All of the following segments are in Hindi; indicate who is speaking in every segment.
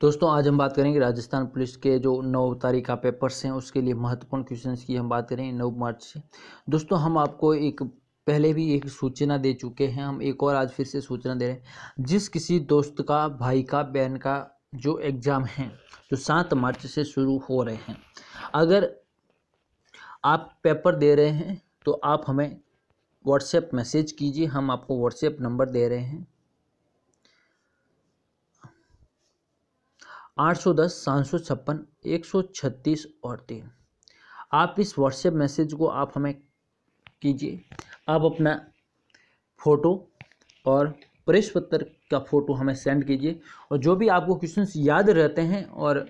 Speaker 1: दोस्तों आज हम बात करेंगे राजस्थान पुलिस के जो नौ तारीख का पेपर्स हैं उसके लिए महत्वपूर्ण क्वेश्चंस की हम बात करें नौ मार्च से दोस्तों हम आपको एक पहले भी एक सूचना दे चुके हैं हम एक और आज फिर से सूचना दे रहे हैं जिस किसी दोस्त का भाई का बहन का जो एग्ज़ाम है जो सात मार्च से शुरू हो रहे हैं अगर आप पेपर दे रहे हैं तो आप हमें व्हाट्सएप मैसेज कीजिए हम आपको व्हाट्सएप नंबर दे रहे हैं आठ सौ दस सात सौ छप्पन एक सौ छत्तीस और तीन आप इस व्हाट्सएप मैसेज को आप हमें कीजिए आप अपना फ़ोटो और प्रेस पत्र का फ़ोटो हमें सेंड कीजिए और जो भी आपको क्वेश्चन याद रहते हैं और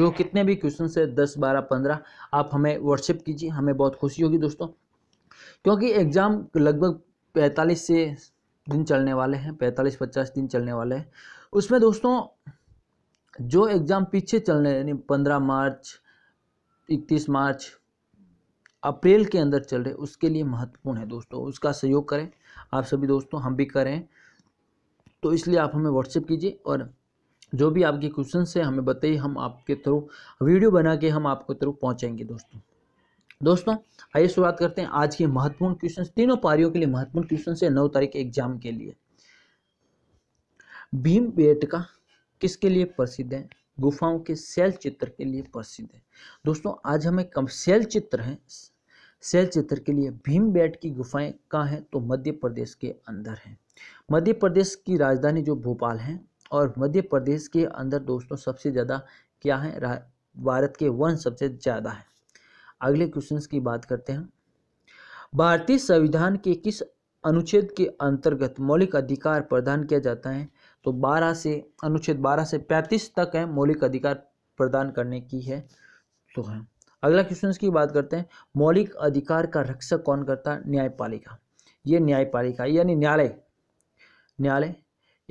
Speaker 1: जो कितने भी क्वेश्चन है दस बारह पंद्रह आप हमें व्हाट्सएप कीजिए हमें बहुत खुशी होगी दोस्तों क्योंकि एग्ज़ाम लगभग पैंतालीस से दिन चलने वाले हैं पैंतालीस पचास दिन चलने वाले हैं उसमें दोस्तों जो एग्ज़ाम पीछे चल रहे यानी पंद्रह मार्च इकतीस मार्च अप्रैल के अंदर चल रहे उसके लिए महत्वपूर्ण है दोस्तों उसका सहयोग करें आप सभी दोस्तों हम भी करें तो इसलिए आप हमें व्हाट्सएप कीजिए और जो भी आपके क्वेश्चन है हमें बताइए हम आपके थ्रू वीडियो बना के हम आपके थ्रू पहुँचेंगे दोस्तों दोस्तों आइए शुरुआत करते हैं आज के महत्वपूर्ण क्वेश्चन तीनों पारियों के लिए महत्वपूर्ण क्वेश्चन है नौ तारीख के एग्जाम के लिए भीम बेटका का किसके लिए प्रसिद्ध है गुफाओं के शैल चित्र के लिए प्रसिद्ध है दोस्तों आज हमें कम शैल चित्र हैं शैल चित्र के लिए भीम बैट की गुफाएं कहाँ हैं तो मध्य प्रदेश के अंदर हैं मध्य प्रदेश की राजधानी जो भोपाल है और मध्य प्रदेश के अंदर दोस्तों सबसे ज़्यादा क्या है भारत के वन सबसे ज़्यादा है अगले क्वेश्चन की बात करते हैं भारतीय संविधान के किस अनुच्छेद के अंतर्गत मौलिक अधिकार प्रदान किया जाता है तो 12 से अनुच्छेद 12 से 35 तक है मौलिक अधिकार प्रदान करने की है तो है अगला क्वेश्चन की बात करते हैं मौलिक अधिकार का रक्षक कौन करता है न्यायपालिका ये न्यायपालिका यानी न्यायालय न्यायालय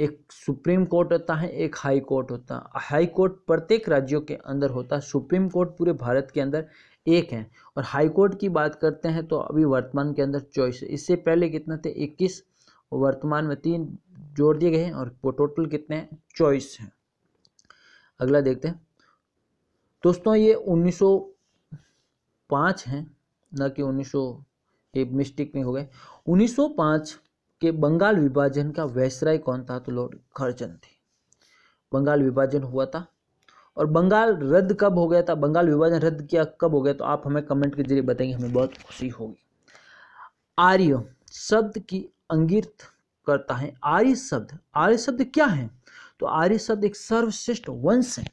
Speaker 1: एक सुप्रीम कोर्ट होता है एक हाई कोर्ट होता है हाई कोर्ट प्रत्येक राज्यों के अंदर होता है सुप्रीम कोर्ट पूरे भारत के अंदर एक है और हाई कोर्ट की बात करते हैं तो अभी वर्तमान के अंदर चौबीस इससे पहले कितना थे इक्कीस वर्तमान में तीन जोड़ दिए गए हैं और टोटल कितने हैं चौबीस हैं अगला देखते हैं दोस्तों ये 1905 हैं ना कि 1900 ये मिस्टेक में हो गए 1905 के बंगाल विभाजन का वैसराय कौन था तो लॉर्ड खर्जन थे बंगाल विभाजन हुआ था और बंगाल रद्द कब हो गया था बंगाल विभाजन रद्द किया कब हो गया तो आप हमें कमेंट के जरिए बताएंगे हमें बहुत खुशी होगी आर्य शब्द की अंगीर्थ करता है आर्य शब्द आर्य शब्द क्या है तो आर्य शब्द एक सर्वश्रेष्ठ वंश है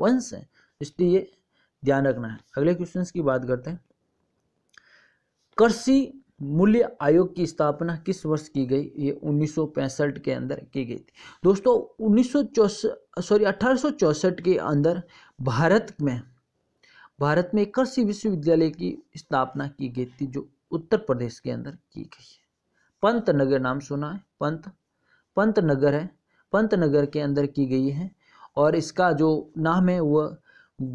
Speaker 1: वंश है इसलिए ध्यान रखना है अगले क्वेश्चन की बात करते हैं कृषि मूल्य आयोग की स्थापना किस वर्ष की गई ये 1965 के अंदर की गई थी दोस्तों उन्नीस सॉरी अठारह के अंदर भारत में भारत में कृषि विश्वविद्यालय की स्थापना की गई थी जो उत्तर प्रदेश के अंदर की गई है पंत नगर नाम सुना है पंत नगर है पंतनगर के अंदर की गई है और इसका जो नाम है वह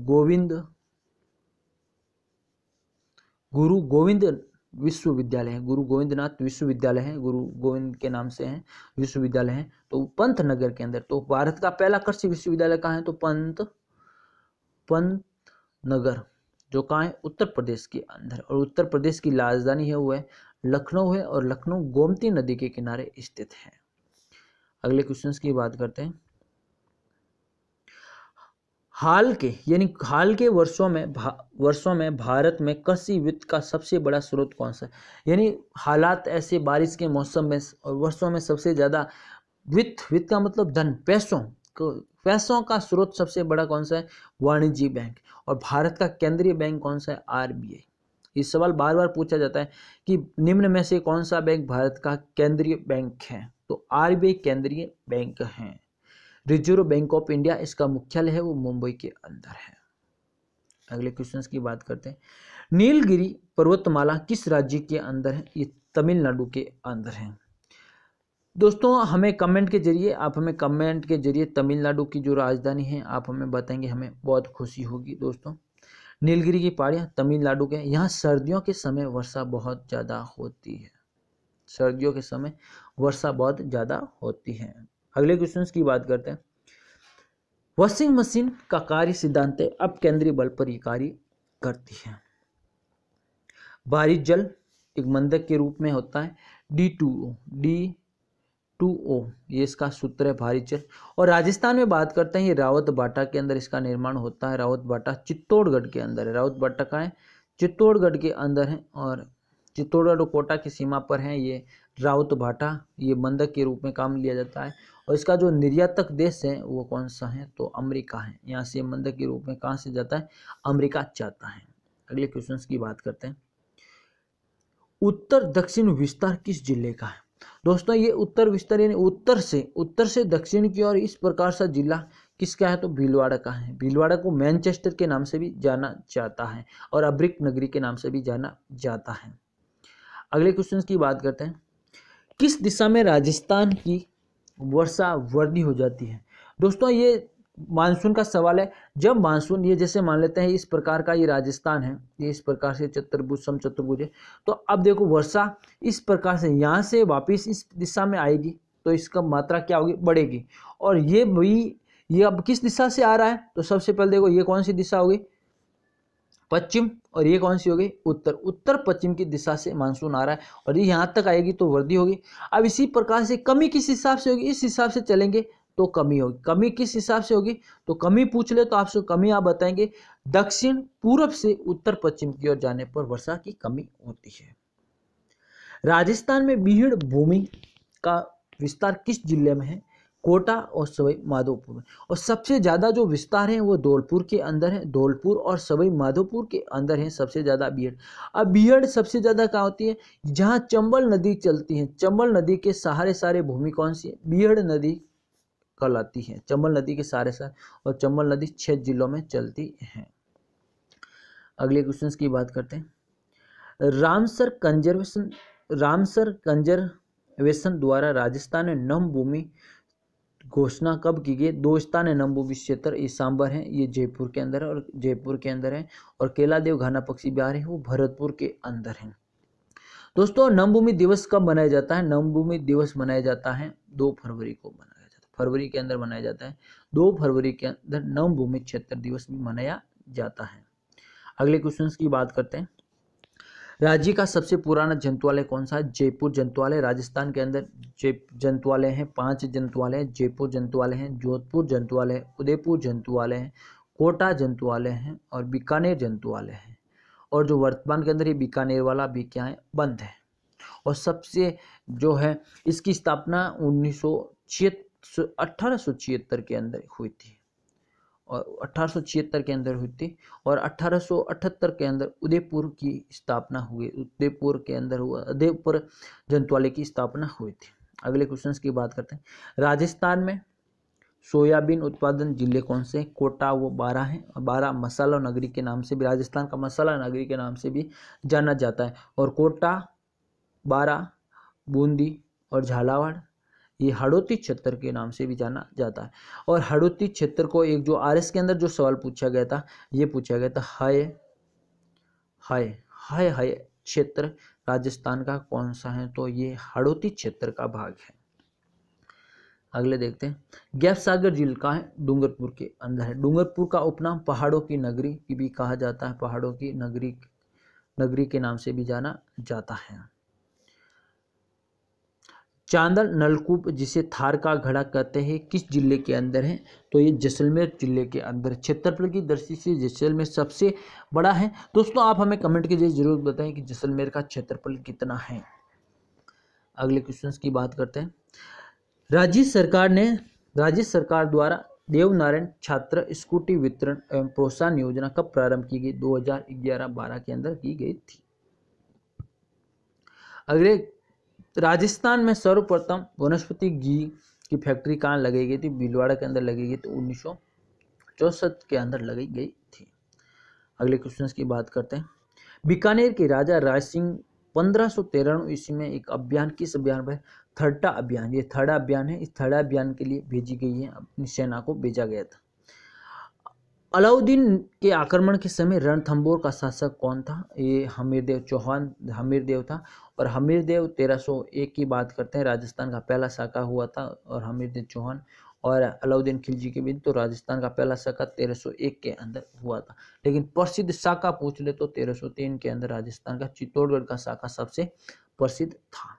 Speaker 1: गोविंद गुरु गोविंद विश्वविद्यालय है गुरु गोविंदनाथ विश्वविद्यालय है गुरु गोविंद के नाम से है विश्वविद्यालय है तो पंत नगर के अंदर तो भारत का पहला कृषि विश्वविद्यालय कहाँ है तो पंत पंत नगर जो कहाँ है उत्तर प्रदेश के अंदर और उत्तर प्रदेश की राजधानी है वो है लखनऊ है और लखनऊ गोमती नदी के किनारे स्थित है अगले क्वेश्चन की बात करते हैं हाल के यानी हाल के वर्षों में वर्षों में भारत में कृषि वित्त का सबसे बड़ा स्रोत कौन सा यानी हालात ऐसे बारिश के मौसम में और वर्षों में सबसे ज़्यादा वित्त वित्त का मतलब धन पैसों पैसों का स्रोत सबसे बड़ा कौन सा है वाणिज्य बैंक और भारत का केंद्रीय बैंक कौन सा है आरबीआई ये सवाल बार बार पूछा जाता है कि निम्न में से कौन सा बैंक भारत का केंद्रीय बैंक है तो आर केंद्रीय बैंक है रिजर्व बैंक ऑफ इंडिया इसका मुख्यालय है वो मुंबई के अंदर है अगले क्वेश्चन की बात करते हैं नीलगिरी पर्वतमाला किस राज्य के अंदर है ये तमिलनाडु के अंदर है दोस्तों हमें कमेंट के जरिए आप हमें कमेंट के जरिए तमिलनाडु की जो राजधानी है आप हमें बताएंगे हमें बहुत खुशी होगी दोस्तों नीलगिरी की पहाड़ियाँ तमिलनाडु के यहाँ सर्दियों के समय वर्षा बहुत ज़्यादा होती है सर्दियों के समय वर्षा बहुत ज़्यादा होती है अगले क्वेश्चन की बात करते हैं वॉशिंग मशीन का कार्य सिद्धांत अब केंद्रीय बल पर ही कार्य करती है बारिश जल एक मंदक के रूप में होता है D two D two O ये इसका सूत्र है भारी भारीचर और राजस्थान में बात करते हैं ये रावत बाटा के अंदर इसका निर्माण होता है रावत बाटा चित्तौड़गढ़ के अंदर है रावत बाटा का है चित्तौड़गढ़ के अंदर है और चित्तौड़गढ़ और कोटा की सीमा पर है ये रावत भाटा ये बंधक के रूप में काम लिया जाता है और इसका जो निर्यातक देश है वो कौन सा है तो अमेरिका है यहाँ से बंधक के रूप में कहाँ से जाता है अमेरिका जाता है अगले क्वेश्चन की बात करते हैं उत्तर दक्षिण विस्तार किस जिले का है दोस्तों ये उत्तर विस्तार यानी उत्तर से उत्तर से दक्षिण की ओर इस प्रकार सा जिला किसका है तो भीलवाड़ा का है भीलवाड़ा को मैनचेस्टर के नाम से भी जाना जाता है और अब्रिक नगरी के नाम से भी जाना जाता है अगले क्वेश्चन की बात करते हैं किस दिशा में राजस्थान की वर्षा वर्दी हो जाती है दोस्तों ये मानसून का सवाल है जब मानसून ये जैसे मान लेते हैं इस प्रकार का ये राजस्थान है ये इस प्रकार से चतुर्भुज सम चतुर्भुज है तो अब देखो वर्षा इस प्रकार से यहाँ से वापस इस दिशा में आएगी तो इसका मात्रा क्या होगी बढ़ेगी और ये भी ये अब किस दिशा से आ रहा है तो सबसे पहले देखो ये कौन सी दिशा होगी पश्चिम और ये कौन सी होगी उत्तर उत्तर पश्चिम की दिशा से मानसून आ रहा है और ये यहाँ तक आएगी तो वर्दी होगी अब इसी प्रकार से कमी किस हिसाब से होगी इस हिसाब से चलेंगे तो कमी होगी कमी किस हिसाब से होगी तो कमी पूछ ले तो आपसे कमी आप बताएंगे दक्षिण पूर्व से उत्तर पश्चिम की ओर जाने पर वर्षा की कमी होती है राजस्थान में बीहड़ भूमि का विस्तार किस जिले में है कोटा और सवाई माधोपुर में और सबसे ज़्यादा जो विस्तार है वो धौलपुर के अंदर है धौलपुर और सवाई माधोपुर के अंदर है सबसे ज़्यादा बीहड़ अब बीहड़ सबसे ज़्यादा कहाँ होती है जहाँ चंबल नदी चलती है चंबल नदी के सहारे सारे भूमि कौन सी है बीहड़ नदी कहलाती है चंबल नदी के सारे सार और चंबल नदी छह जिलों में चलती है अगले क्वेश्चन की बात करते हैं रामसर कंजर्वेशन रामसर कंजर्वेशन द्वारा राजस्थान में नम भूमि घोषणा कब की गई दो स्थान है नम्बूबी क्षेत्र ये सांबर है ये जयपुर के अंदर है और जयपुर के अंदर है और केलादेव घाना पक्षी बिहार है वो भरतपुर के अंदर है दोस्तों भूमि दिवस कब मनाया जाता है भूमि दिवस मनाया जाता है दो फरवरी को मनाया फरवरी के अंदर मनाया जाता है दो फरवरी के अंदर नव भूमि क्षेत्र दिवस भी मनाया जाता है अगले क्वेश्चन की बात करते हैं राज्य का सबसे पुराना जंतुआलय कौन सा है जयपुर जंतुआलय राजस्थान के अंदर जय जंतुआलय हैं पांच जंतुआलय हैं जयपुर जंतुआलय हैं जोधपुर जंतुआलय है उदयपुर जंतुआलय हैं कोटा जंतुआलय हैं और बीकानेर जंतुआलय हैं और जो वर्तमान के अंदर ये बीकानेर वाला भी क्या है बंद है और सबसे जो है इसकी स्थापना उन्नीस अठारह के अंदर हुई थी और अठारह के अंदर हुई थी और अठारह के अंदर उदयपुर की स्थापना हुई उदयपुर के अंदर हुआ उदयपुर जंतवाले की स्थापना हुई थी अगले क्वेश्चन की बात करते हैं राजस्थान में सोयाबीन उत्पादन जिले कौन से हैं कोटा वो बारह हैं और बारह मसाला नगरी के नाम से भी राजस्थान का मसाला नगरी के नाम से भी जाना जाता है और कोटा बारह बूंदी और झालावाड़ ये हड़ौती क्षेत्र के नाम से भी जाना जाता है और हड़ौती क्षेत्र को एक जो आर के अंदर जो सवाल पूछा गया था ये पूछा गया था हाय हाय हाय हाय क्षेत्र राजस्थान का कौन सा है तो ये हड़ौती क्षेत्र का भाग है अगले देखते हैं गैप सागर का है डूंगरपुर के अंदर है डूंगरपुर का उपनाम पहाड़ों की नगरी की भी कहा जाता है पहाड़ों की नगरी नगरी के नाम से भी जाना जाता है चांदल नलकूप जिसे थार का घड़ा कहते हैं किस जिले के अंदर है तो ये जैसलमेर जिले के अंदर क्षेत्रफल की दृष्टि से जैसलमेर सबसे बड़ा है दोस्तों आप हमें कमेंट के जरिए जरूर बताएं कि जैसलमेर का क्षेत्रफल कितना है अगले क्वेश्चन की बात करते हैं राज्य सरकार ने राज्य सरकार द्वारा देवनारायण छात्र स्कूटी वितरण एवं प्रोत्साहन योजना कब प्रारंभ की गई 2011-12 के अंदर की गई थी अगले तो राजस्थान में सर्वप्रथम वनस्पति घी की फैक्ट्री कहाँ लगाई गई थी भीलवाड़ा के अंदर लगी गई तो उन्नीस चौसठ के अंदर लगाई गई थी अगले क्वेश्चन की बात करते हैं बीकानेर के राजा राज सिंह पंद्रह सौ ईस्वी में एक अभियान किस अभियान पर थर्टा अभियान ये थर्डा अभियान है इस थर्डा अभियान के लिए भेजी गई है अपनी सेना को भेजा गया था अलाउद्दीन के आक्रमण के समय रणथंबोर का शासक कौन था ये हमीर देव चौहान हमीर देव था और हमीर देव 1301 की बात करते हैं राजस्थान का पहला शाखा हुआ था और हमीर देव चौहान और अलाउद्दीन खिलजी के बीच तो राजस्थान का पहला शाखा 1301 के अंदर हुआ था लेकिन प्रसिद्ध शाखा पूछ ले तो 1303 के अंदर राजस्थान का चित्तौड़गढ़ का शाखा सबसे प्रसिद्ध था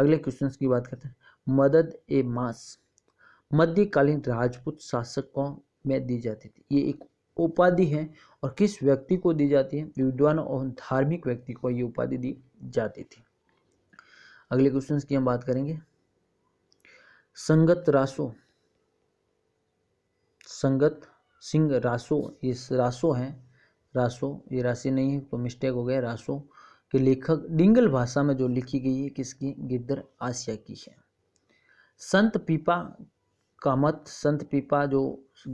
Speaker 1: अगले क्वेश्चन की बात करते हैं मदद ए मास मध्यकालीन राजपूत शासक कौन में दी जाती थी ये एक उपाधि है और किस व्यक्ति को दी जाती है विद्वान और धार्मिक व्यक्ति को ये उपाधि दी जाती थी अगले क्वेश्चन की हम बात करेंगे संगत रासो संगत सिंह रासो ये रासो है रासो ये राशि नहीं है तो मिस्टेक हो गया रासो के लेखक डिंगल भाषा में जो लिखी गई है किसकी गिद्धर आसिया की है संत पीपा कामत संत पीपा जो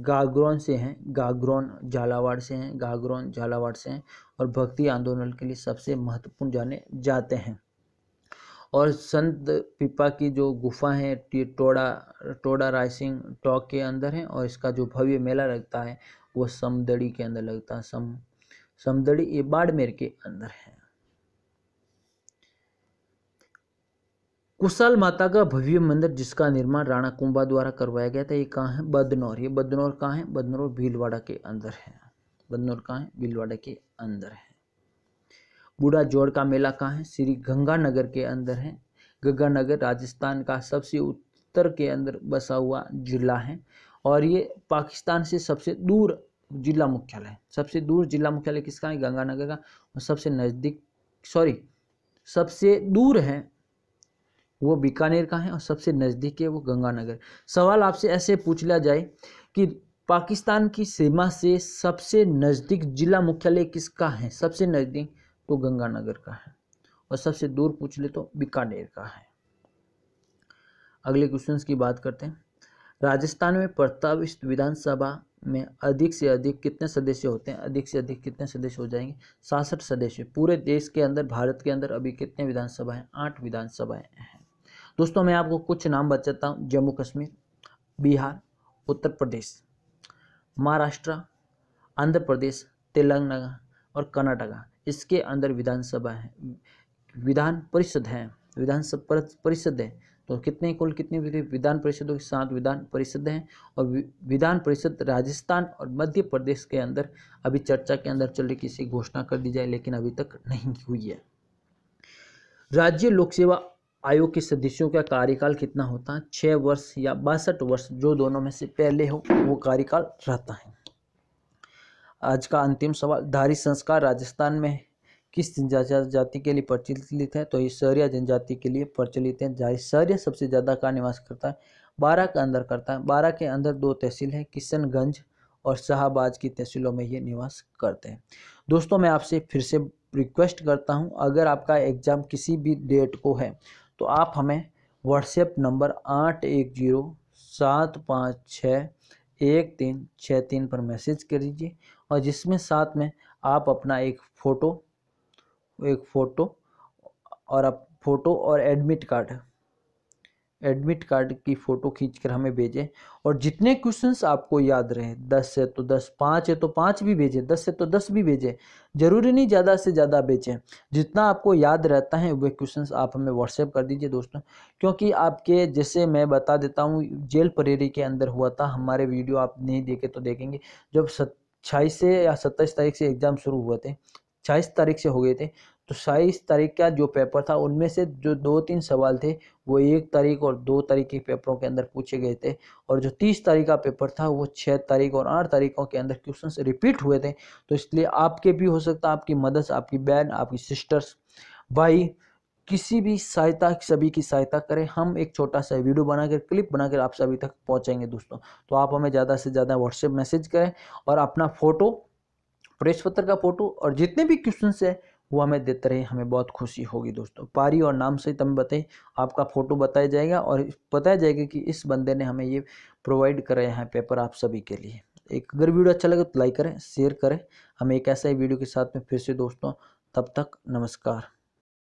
Speaker 1: गागरौन से हैं गागरौन झालावाड़ से हैं गागरौन झालावाड़ से हैं और भक्ति आंदोलन के लिए सबसे महत्वपूर्ण जाने जाते हैं और संत पिपा की जो गुफा है टोड़ा टोड़ा राय सिंह टॉक के अंदर है और इसका जो भव्य मेला लगता है वो समदड़ी के अंदर लगता है सम समदड़ी ये बाड़मेर के अंदर है कुशाल माता का भव्य मंदिर जिसका निर्माण राणा कुंभा द्वारा करवाया गया था ये कहाँ है बदनौर ये बदनौर कहाँ है बदनौर भीलवाड़ा के अंदर है बदनौर कहाँ है भीलवाड़ा के अंदर है बूढ़ा जोड़ का मेला कहाँ है श्री गंगानगर के अंदर है गंगानगर राजस्थान का सबसे उत्तर के अंदर बसा हुआ जिला है और ये पाकिस्तान से सबसे दूर जिला मुख्यालय सबसे दूर जिला मुख्यालय किसका है गंगानगर का और सबसे नज़दीक सॉरी सबसे दूर है वो बीकानेर का है और सबसे नज़दीक है वो गंगानगर सवाल आपसे ऐसे पूछ लिया जाए कि पाकिस्तान की सीमा से सबसे नज़दीक जिला मुख्यालय किसका है सबसे नज़दीक तो गंगानगर का है और सबसे दूर पूछ ले तो बीकानेर का है अगले क्वेश्चन की बात करते हैं राजस्थान में प्रस्तावित विधानसभा में अधिक से अधिक कितने सदस्य होते हैं अधिक से अधिक कितने सदस्य हो जाएंगे सासठ सदस्य पूरे देश के अंदर भारत के अंदर अभी कितने विधानसभा आठ विधानसभाएं हैं दोस्तों मैं आपको कुछ नाम बताता हूँ जम्मू कश्मीर बिहार उत्तर प्रदेश महाराष्ट्र आंध्र प्रदेश तेलंगाना और कर्नाटका इसके अंदर विधानसभा है विधान परिषद है विधानसभा परिषद है तो कितने कुल कितने विधान परिषदों के साथ विधान परिषद हैं और विधान परिषद राजस्थान और मध्य प्रदेश के अंदर अभी चर्चा के अंदर चल रही किसी घोषणा कर दी जाए लेकिन अभी तक नहीं हुई है राज्य लोक सेवा आयोग के सदस्यों का कार्यकाल कितना होता है छः वर्ष या बासठ वर्ष जो दोनों में से पहले हो वो कार्यकाल रहता है आज का अंतिम सवाल धारी संस्कार राजस्थान में किस जनजाति के लिए प्रचलित है तो ये शहरिया जनजाति के लिए प्रचलित है जहाँ शहरिया सबसे ज़्यादा का निवास करता है बारह के अंदर करता है बारह के अंदर दो तहसील हैं किशनगंज और शाहबाज की तहसीलों में ये निवास करते हैं दोस्तों मैं आपसे फिर से रिक्वेस्ट करता हूँ अगर आपका एग्ज़ाम किसी भी डेट को है तो आप हमें व्हाट्सएप नंबर आठ एक जीरो सात पाँच छः एक तीन छः तीन पर मैसेज कर दीजिए और जिसमें साथ में आप अपना एक फ़ोटो एक फ़ोटो और आप फ़ोटो और एडमिट कार्ड एडमिट कार्ड की फ़ोटो खींच कर हमें भेजें और जितने क्वेश्चंस आपको याद रहे दस है तो दस पाँच है तो पाँच भी भेजें दस है तो दस भी भेजें ज़रूरी नहीं ज़्यादा से ज़्यादा भेजें जितना आपको याद रहता है वह क्वेश्चंस आप हमें व्हाट्सएप कर दीजिए दोस्तों क्योंकि आपके जैसे मैं बता देता हूँ जेल परेरी के अंदर हुआ था हमारे वीडियो आप नहीं देखे तो देखेंगे जब सत्ताईस से या सत्ताईस तारीख से एग्ज़ाम शुरू हुए थे छाईस तारीख से हो गए थे तो साइस तारीख का जो पेपर था उनमें से जो दो तीन सवाल थे वो एक तारीख और दो तारीख के पेपरों के अंदर पूछे गए थे और जो तीस तारीख का पेपर था वो छः तारीख और आठ तारीखों के अंदर क्वेश्चन रिपीट हुए थे तो इसलिए आपके भी हो सकता है आपकी मदर्स आपकी बहन आपकी सिस्टर्स भाई किसी भी सहायता सभी की सहायता करें हम एक छोटा सा वीडियो बनाकर क्लिप बनाकर आप सभी तक पहुंचेंगे दोस्तों तो आप हमें ज़्यादा से ज़्यादा व्हाट्सएप मैसेज करें और अपना फ़ोटो प्रेस पत्र का फ़ोटो और जितने भी क्वेश्चन है वो हमें देते रहे हमें बहुत खुशी होगी दोस्तों पारी और नाम से तब बताए आपका फ़ोटो बताया जाएगा और बताया जाएगा कि इस बंदे ने हमें ये प्रोवाइड कराया है पेपर आप सभी के लिए एक अगर वीडियो अच्छा लगे तो लाइक करें शेयर करें हमें एक ऐसा ही वीडियो के साथ में फिर से दोस्तों तब तक नमस्कार